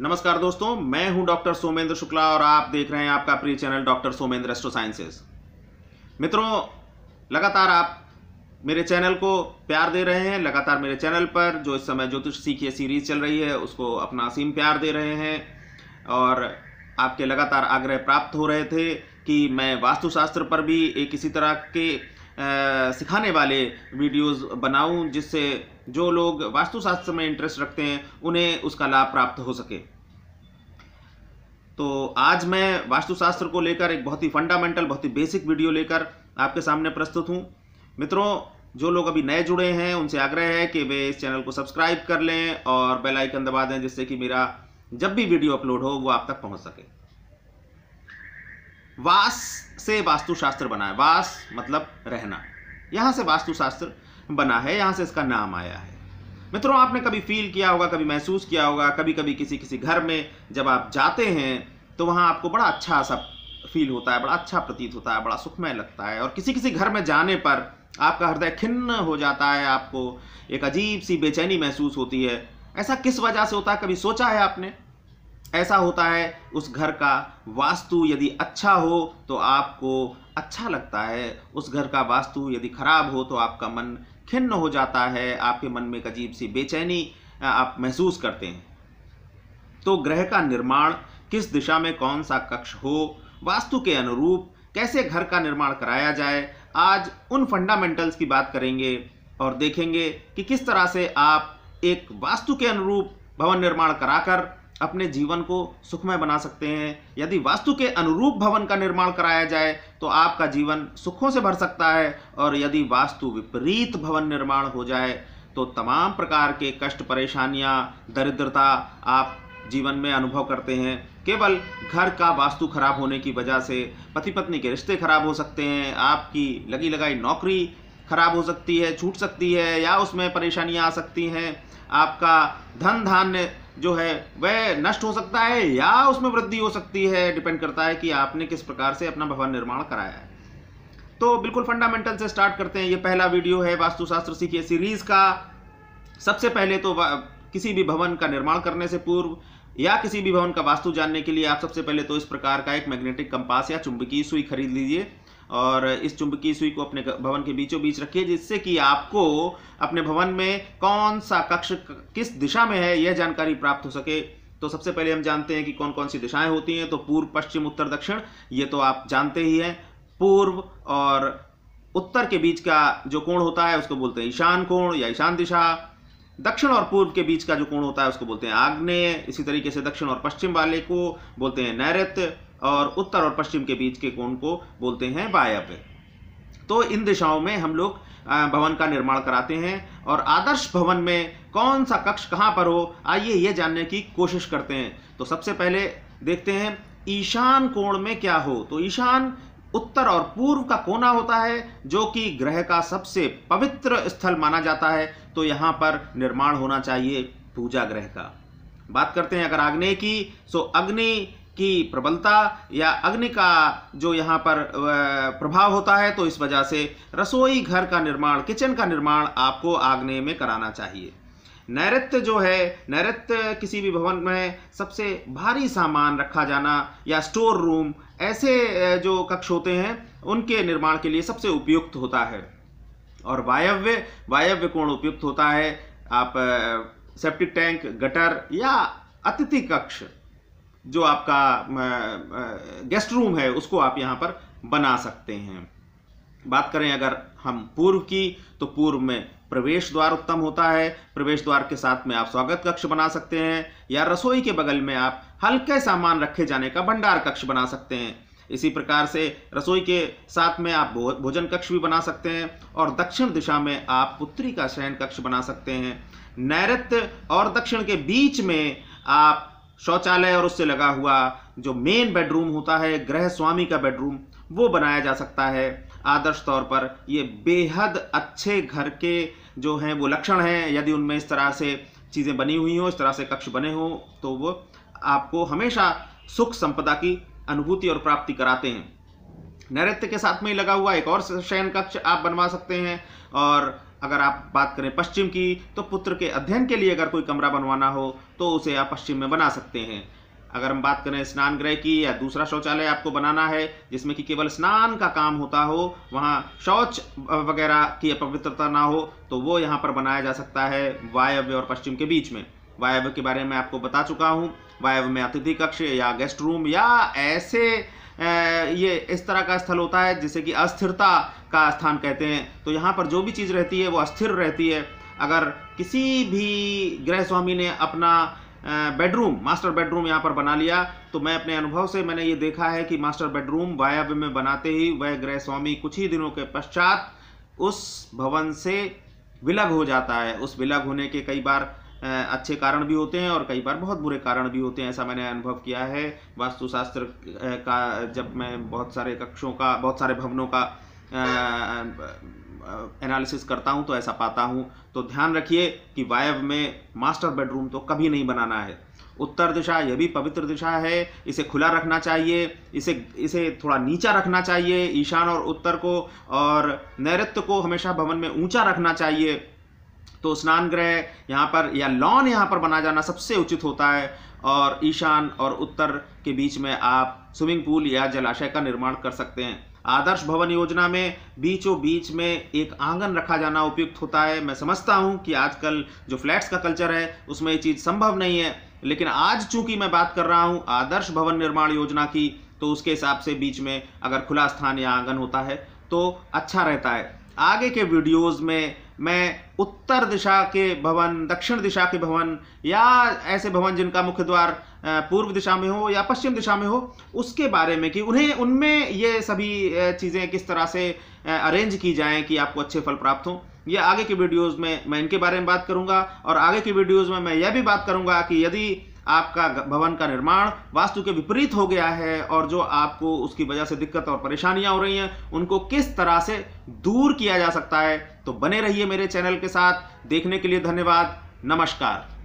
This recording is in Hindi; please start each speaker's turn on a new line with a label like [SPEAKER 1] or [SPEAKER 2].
[SPEAKER 1] नमस्कार दोस्तों मैं हूं डॉक्टर सोमेंद्र शुक्ला और आप देख रहे हैं आपका प्रिय channel doctor Somendra astro sciences मित्रों लगातार आप मेरे चैनल को प्यार दे रहे हैं लगातार मेरे चैनल पर जो इस समय ज्योतिष सीखिए सीरीज चल रही है उसको अपना असीम प्यार दे रहे हैं और आपके लगातार आग्रह प्राप्त हो रहे थे कि मैं वास्तुशास्त्र पर भी एक इसी तरह के सिखाने वाले वीडियोस बनाऊं जिससे जो लोग वास्तुशास्त्र में इंटरेस्ट रखते हैं उन्हें उसका लाभ प्राप्त हो सके तो आज मैं वास्तुशास्त्र को लेकर एक बहुत ही फंडामेंटल बहुत ही बेसिक वीडियो लेकर आपके सामने प्रस्तुत हूँ मित्रों जो लोग अभी नए जुड़े हैं उनसे आग्रह है कि वे इस चैनल को सब्सक्राइब कर लें और बेल आइकन दबा दें जिससे कि मेरा जब भी वीडियो अपलोड हो वो आप तक पहुंच सके वास से वास्तुशास्त्र बना है वास मतलब रहना यहाँ से वास्तुशास्त्र बना है यहाँ से इसका नाम आया है मित्रों आपने कभी फील किया होगा कभी महसूस किया होगा कभी कभी किसी किसी घर में जब आप जाते हैं तो वहाँ आपको बड़ा अच्छा सा फील होता है बड़ा अच्छा प्रतीत होता है बड़ा सुखमय लगता है और किसी किसी घर में जाने पर आपका हृदय खिन्न हो जाता है आपको एक अजीब सी बेचैनी महसूस होती है ऐसा किस वजह से होता है कभी सोचा है आपने ऐसा होता है उस घर का वास्तु यदि अच्छा हो तो आपको अच्छा लगता है उस घर का वास्तु यदि खराब हो तो आपका मन खिन्न हो जाता है आपके मन में एक अजीब सी बेचैनी आप महसूस करते हैं तो ग्रह का निर्माण किस दिशा में कौन सा कक्ष हो वास्तु के अनुरूप कैसे घर का निर्माण कराया जाए आज उन फंडामेंटल्स की बात करेंगे और देखेंगे कि किस तरह से आप एक वास्तु के अनुरूप भवन निर्माण कराकर अपने जीवन को सुखमय बना सकते हैं यदि वास्तु के अनुरूप भवन का निर्माण कराया जाए तो आपका जीवन सुखों से भर सकता है और यदि वास्तु विपरीत भवन निर्माण हो जाए तो तमाम प्रकार के कष्ट परेशानियां दरिद्रता आप जीवन में अनुभव करते हैं केवल घर का वास्तु खराब होने की वजह से पति पत्नी के रिश्ते खराब हो सकते हैं आपकी लगी लगाई नौकरी खराब हो सकती है छूट सकती है या उसमें परेशानियां आ सकती हैं आपका धन धान्य जो है वह नष्ट हो सकता है या उसमें वृद्धि हो सकती है डिपेंड करता है कि आपने किस प्रकार से अपना भवन निर्माण कराया है तो बिल्कुल फंडामेंटल से स्टार्ट करते हैं ये पहला वीडियो है वास्तुशास्त्र सीखिए सीरीज का सबसे पहले तो किसी भी भवन का निर्माण करने से पूर्व या किसी भी भवन का वास्तु जानने के लिए आप सबसे पहले तो इस प्रकार का एक मैग्नेटिक कंपास या चुंबकीय सुई खरीद लीजिए और इस चुंबकीय सुई को अपने भवन के बीचों बीच रखिए जिससे कि आपको अपने भवन में कौन सा कक्ष किस दिशा में है यह जानकारी प्राप्त हो सके तो सबसे पहले हम जानते हैं कि कौन कौन सी दिशाएं होती हैं तो पूर्व पश्चिम उत्तर दक्षिण ये तो आप जानते ही हैं पूर्व और उत्तर के बीच का जो कोण होता है उसको बोलते हैं ईशान कोण या ईशान दिशा दक्षिण और पूर्व के बीच का जो कोण होता है उसको बोलते हैं आग्नेय इसी तरीके से दक्षिण और पश्चिम वाले को बोलते हैं नैऋत्य और उत्तर और पश्चिम के बीच के कोण को बोलते हैं वायव्य तो इन दिशाओं में हम लोग भवन का निर्माण कराते हैं और आदर्श भवन में कौन सा कक्ष कहाँ पर हो आइए ये जानने की कोशिश करते हैं तो सबसे पहले देखते हैं ईशान कोण में क्या हो तो ईशान उत्तर और पूर्व का कोना होता है जो कि ग्रह का सबसे पवित्र स्थल माना जाता है तो यहाँ पर निर्माण होना चाहिए पूजा ग्रह का बात करते हैं अगर आग्नेय की सो अग्नि की प्रबलता या अग्नि का जो यहाँ पर प्रभाव होता है तो इस वजह से रसोई घर का निर्माण किचन का निर्माण आपको आग्ने में कराना चाहिए नैत्य जो है नैत्य किसी भी भवन में सबसे भारी सामान रखा जाना या स्टोर रूम ऐसे जो कक्ष होते हैं उनके निर्माण के लिए सबसे उपयुक्त होता है और वायव्य वायव्य कोण उपयुक्त होता है आप सेप्टिक टैंक गटर या अतिथि कक्ष जो आपका गेस्ट रूम है उसको आप यहाँ पर बना सकते हैं बात करें अगर हम पूर्व की तो पूर्व में प्रवेश द्वार उत्तम होता है प्रवेश द्वार के साथ में आप स्वागत कक्ष बना सकते हैं या रसोई के बगल में आप हल्के सामान रखे जाने का भंडार कक्ष बना सकते हैं इसी प्रकार से रसोई के साथ में आप भोजन कक्ष भी बना सकते हैं और दक्षिण दिशा में आप पुत्री का शयन कक्ष बना सकते हैं नैरत्य और दक्षिण के बीच में आप शौचालय और उससे लगा हुआ जो मेन बेडरूम होता है गृह स्वामी का बेडरूम वो बनाया जा सकता है आदर्श तौर पर ये बेहद अच्छे घर के जो हैं वो लक्षण हैं यदि उनमें इस तरह से चीज़ें बनी हुई हों इस तरह से कक्ष बने हों तो वो आपको हमेशा सुख संपदा की अनुभूति और प्राप्ति कराते हैं नैत्य के साथ में ही लगा हुआ एक और शयन कक्ष आप बनवा सकते हैं और अगर आप बात करें पश्चिम की तो पुत्र के अध्ययन के लिए अगर कोई कमरा बनवाना हो तो उसे आप पश्चिम में बना सकते हैं अगर हम बात करें स्नान गृह की या दूसरा शौचालय आपको बनाना है जिसमें कि केवल स्नान का काम होता हो वहाँ शौच वगैरह की अपवित्रता ना हो तो वो यहाँ पर बनाया जा सकता है वायव्य और पश्चिम के बीच में वायव्य के बारे में आपको बता चुका हूँ वायव्य में अतिथि कक्ष या गेस्ट रूम या ऐसे ये इस तरह का स्थल होता है जिसे कि अस्थिरता का स्थान कहते हैं तो यहाँ पर जो भी चीज़ रहती है वो अस्थिर रहती है अगर किसी भी गृह स्वामी ने अपना बेडरूम मास्टर बेडरूम यहाँ पर बना लिया तो मैं अपने अनुभव से मैंने ये देखा है कि मास्टर बेडरूम वायव्य में बनाते ही वह गृह स्वामी कुछ ही दिनों के पश्चात उस भवन से विलग हो जाता है उस विलग होने के कई बार अच्छे कारण भी होते हैं और कई बार बहुत बुरे कारण भी होते हैं ऐसा मैंने अनुभव किया है वास्तुशास्त्र का जब मैं बहुत सारे कक्षों का बहुत सारे भवनों का एनालिसिस करता हूँ तो ऐसा पाता हूँ तो ध्यान रखिए कि वायव में मास्टर बेडरूम तो कभी नहीं बनाना है उत्तर दिशा यह भी पवित्र दिशा है इसे खुला रखना चाहिए इसे इसे थोड़ा नीचा रखना चाहिए ईशान और उत्तर को और नैत्य को हमेशा भवन में ऊंचा रखना चाहिए तो स्नान गृह यहाँ पर या लॉन यहाँ पर बना जाना सबसे उचित होता है और ईशान और उत्तर के बीच में आप स्विमिंग पूल या जलाशय का निर्माण कर सकते हैं आदर्श भवन योजना में बीचों बीच में एक आंगन रखा जाना उपयुक्त होता है मैं समझता हूँ कि आजकल जो फ्लैट्स का कल्चर है उसमें ये चीज़ संभव नहीं है लेकिन आज चूंकि मैं बात कर रहा हूँ आदर्श भवन निर्माण योजना की तो उसके हिसाब से बीच में अगर खुला स्थान या आंगन होता है तो अच्छा रहता है आगे के वीडियोज़ में मैं उत्तर दिशा के भवन दक्षिण दिशा के भवन या ऐसे भवन जिनका मुख्य द्वार पूर्व दिशा में हो या पश्चिम दिशा में हो उसके बारे में कि उन्हें उनमें ये सभी चीज़ें किस तरह से अरेंज की जाएं कि आपको अच्छे फल प्राप्त हों ये आगे की वीडियोस में मैं इनके बारे में बात करूंगा और आगे की वीडियोस में मैं यह भी बात करूंगा कि यदि आपका भवन का निर्माण वास्तु के विपरीत हो गया है और जो आपको उसकी वजह से दिक्कत और परेशानियां हो रही हैं उनको किस तरह से दूर किया जा सकता है तो बने रहिए मेरे चैनल के साथ देखने के लिए धन्यवाद नमस्कार